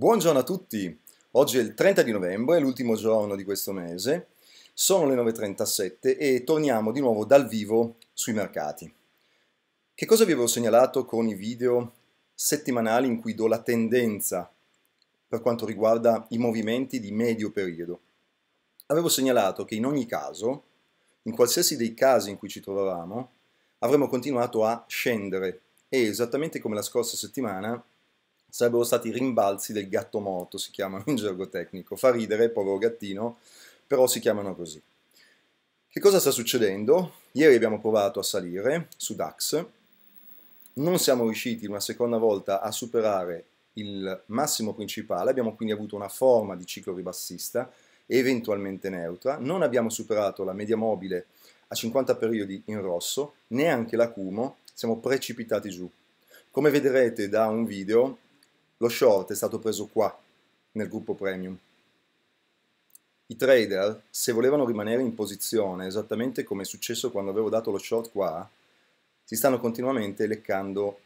Buongiorno a tutti, oggi è il 30 di novembre, l'ultimo giorno di questo mese, sono le 9.37 e torniamo di nuovo dal vivo sui mercati. Che cosa vi avevo segnalato con i video settimanali in cui do la tendenza per quanto riguarda i movimenti di medio periodo? Avevo segnalato che in ogni caso, in qualsiasi dei casi in cui ci trovavamo, avremmo continuato a scendere e esattamente come la scorsa settimana sarebbero stati i rimbalzi del gatto morto, si chiamano in gergo tecnico. Fa ridere, povero gattino, però si chiamano così. Che cosa sta succedendo? Ieri abbiamo provato a salire su DAX, non siamo riusciti una seconda volta a superare il massimo principale, abbiamo quindi avuto una forma di ciclo ribassista eventualmente neutra, non abbiamo superato la media mobile a 50 periodi in rosso, neanche l'acumo, siamo precipitati giù. Come vedrete da un video, lo short è stato preso qua, nel gruppo premium. I trader, se volevano rimanere in posizione, esattamente come è successo quando avevo dato lo short qua, si stanno continuamente leccando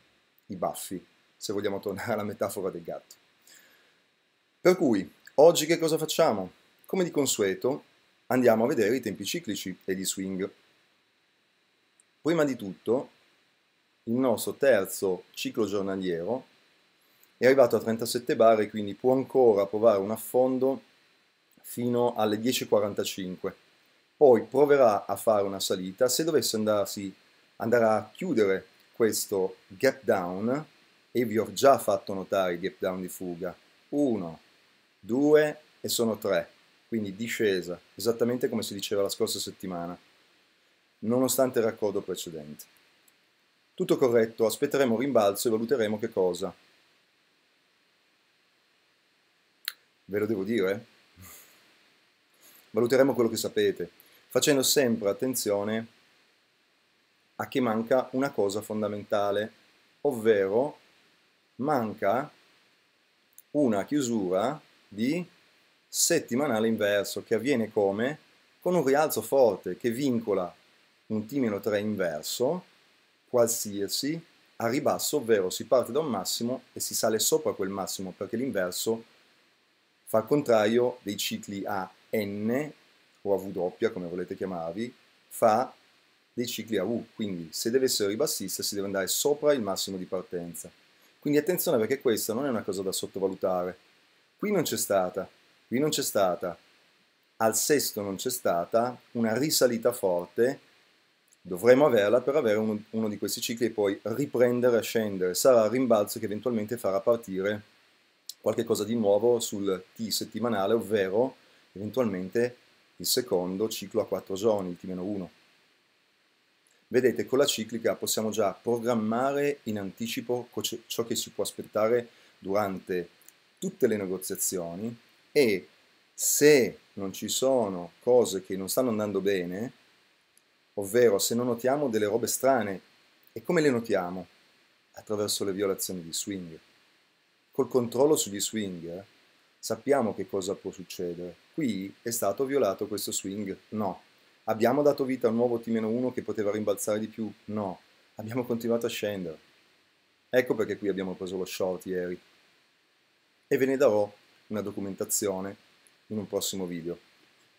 i baffi, se vogliamo tornare alla metafora del gatto. Per cui, oggi che cosa facciamo? Come di consueto, andiamo a vedere i tempi ciclici e gli swing. Prima di tutto, il nostro terzo ciclo giornaliero è arrivato a 37 bare, quindi può ancora provare un affondo fino alle 10.45. Poi proverà a fare una salita, se dovesse andarsi, andare a chiudere questo gap down, e vi ho già fatto notare i gap down di fuga, 1, 2 e sono 3, quindi discesa, esattamente come si diceva la scorsa settimana, nonostante il raccordo precedente. Tutto corretto, aspetteremo rimbalzo e valuteremo che cosa Ve lo devo dire? Eh? Valuteremo quello che sapete, facendo sempre attenzione a che manca una cosa fondamentale, ovvero manca una chiusura di settimanale inverso che avviene come? Con un rialzo forte che vincola un t 3 inverso qualsiasi a ribasso, ovvero si parte da un massimo e si sale sopra quel massimo perché l'inverso è fa il contrario dei cicli a n o a w, come volete chiamarvi, fa dei cicli a u, quindi se deve essere ribassista si deve andare sopra il massimo di partenza. Quindi attenzione perché questa non è una cosa da sottovalutare. Qui non c'è stata, qui non c'è stata, al sesto non c'è stata, una risalita forte, dovremo averla per avere uno, uno di questi cicli e poi riprendere a scendere. Sarà il rimbalzo che eventualmente farà partire qualche cosa di nuovo sul T settimanale, ovvero eventualmente il secondo ciclo a quattro giorni, il T-1. Vedete, con la ciclica possiamo già programmare in anticipo ciò che si può aspettare durante tutte le negoziazioni e se non ci sono cose che non stanno andando bene, ovvero se non notiamo delle robe strane, e come le notiamo? Attraverso le violazioni di swing col controllo sugli swing eh, sappiamo che cosa può succedere. Qui è stato violato questo swing? No. Abbiamo dato vita a un nuovo T-1 che poteva rimbalzare di più? No. Abbiamo continuato a scendere. Ecco perché qui abbiamo preso lo short ieri. E ve ne darò una documentazione in un prossimo video,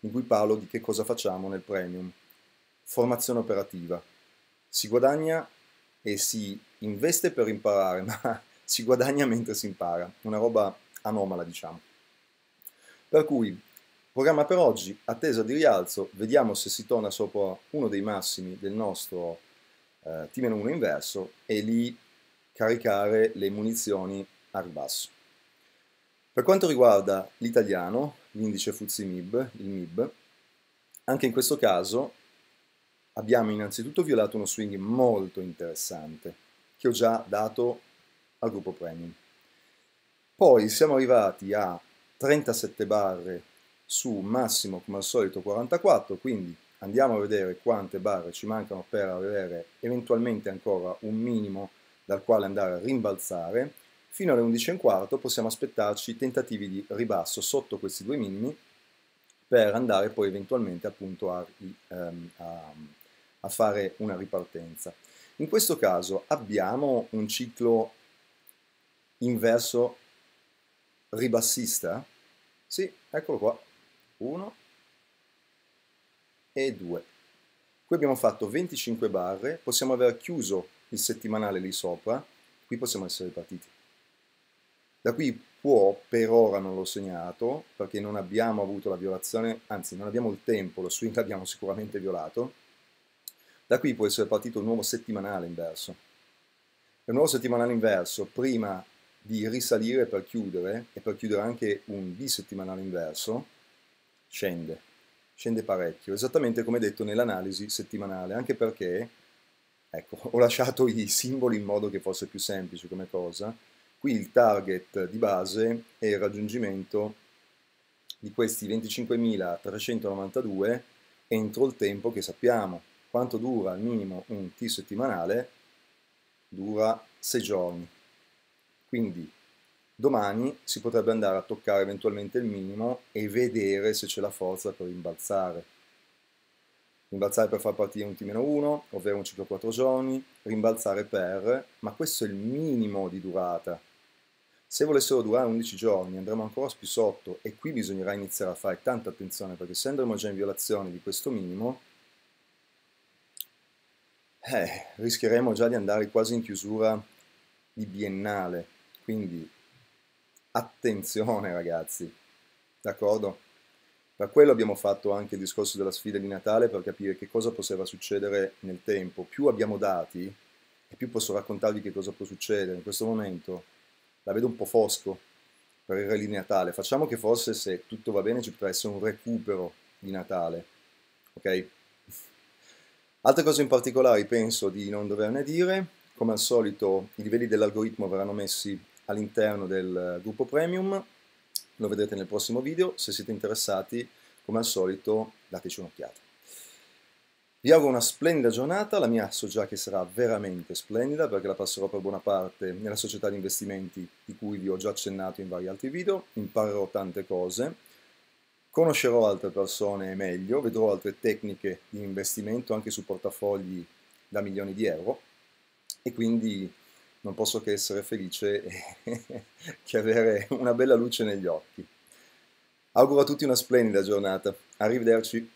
in cui parlo di che cosa facciamo nel premium. Formazione operativa. Si guadagna e si investe per imparare, ma si guadagna mentre si impara, una roba anomala diciamo. Per cui, programma per oggi, attesa di rialzo, vediamo se si torna sopra uno dei massimi del nostro eh, T-1 inverso e lì caricare le munizioni a ribasso. Per quanto riguarda l'italiano, l'indice Fuzzi MIB, il MIB, anche in questo caso abbiamo innanzitutto violato uno swing molto interessante che ho già dato al gruppo premium. Poi siamo arrivati a 37 barre su massimo come al solito 44, quindi andiamo a vedere quante barre ci mancano per avere eventualmente ancora un minimo dal quale andare a rimbalzare. Fino alle 11.15 possiamo aspettarci tentativi di ribasso sotto questi due minimi per andare poi eventualmente appunto a, ehm, a, a fare una ripartenza. In questo caso abbiamo un ciclo inverso ribassista. Sì, eccolo qua. 1 e 2. Qui abbiamo fatto 25 barre, possiamo aver chiuso il settimanale lì sopra, qui possiamo essere partiti. Da qui può, per ora non l'ho segnato, perché non abbiamo avuto la violazione, anzi non abbiamo il tempo, lo swing l'abbiamo sicuramente violato. Da qui può essere partito un nuovo settimanale inverso. Il nuovo settimanale inverso prima di risalire per chiudere e per chiudere anche un bisettimanale inverso, scende, scende parecchio, esattamente come detto nell'analisi settimanale, anche perché, ecco, ho lasciato i simboli in modo che fosse più semplice come cosa, qui il target di base è il raggiungimento di questi 25.392 entro il tempo che sappiamo. Quanto dura al minimo un T settimanale? Dura 6 giorni quindi domani si potrebbe andare a toccare eventualmente il minimo e vedere se c'è la forza per rimbalzare. Rimbalzare per far partire un T-1, ovvero un ciclo 4 giorni, rimbalzare per, ma questo è il minimo di durata. Se volessero durare 11 giorni andremo ancora più sotto e qui bisognerà iniziare a fare tanta attenzione perché se andremo già in violazione di questo minimo, eh, rischieremo già di andare quasi in chiusura di biennale quindi attenzione ragazzi, d'accordo? Per quello abbiamo fatto anche il discorso della sfida di Natale per capire che cosa poteva succedere nel tempo. Più abbiamo dati e più posso raccontarvi che cosa può succedere. In questo momento la vedo un po' fosco per il rally di Natale. Facciamo che forse se tutto va bene ci potrà essere un recupero di Natale. Ok? Altre cose in particolare penso di non doverne dire. Come al solito i livelli dell'algoritmo verranno messi all'interno del gruppo premium, lo vedrete nel prossimo video, se siete interessati come al solito dateci un'occhiata. Vi auguro una splendida giornata, la mia so già che sarà veramente splendida perché la passerò per buona parte nella società di investimenti di cui vi ho già accennato in vari altri video, imparerò tante cose, conoscerò altre persone meglio, vedrò altre tecniche di investimento anche su portafogli da milioni di euro e quindi non posso che essere felice e che avere una bella luce negli occhi. Auguro a tutti una splendida giornata. Arrivederci.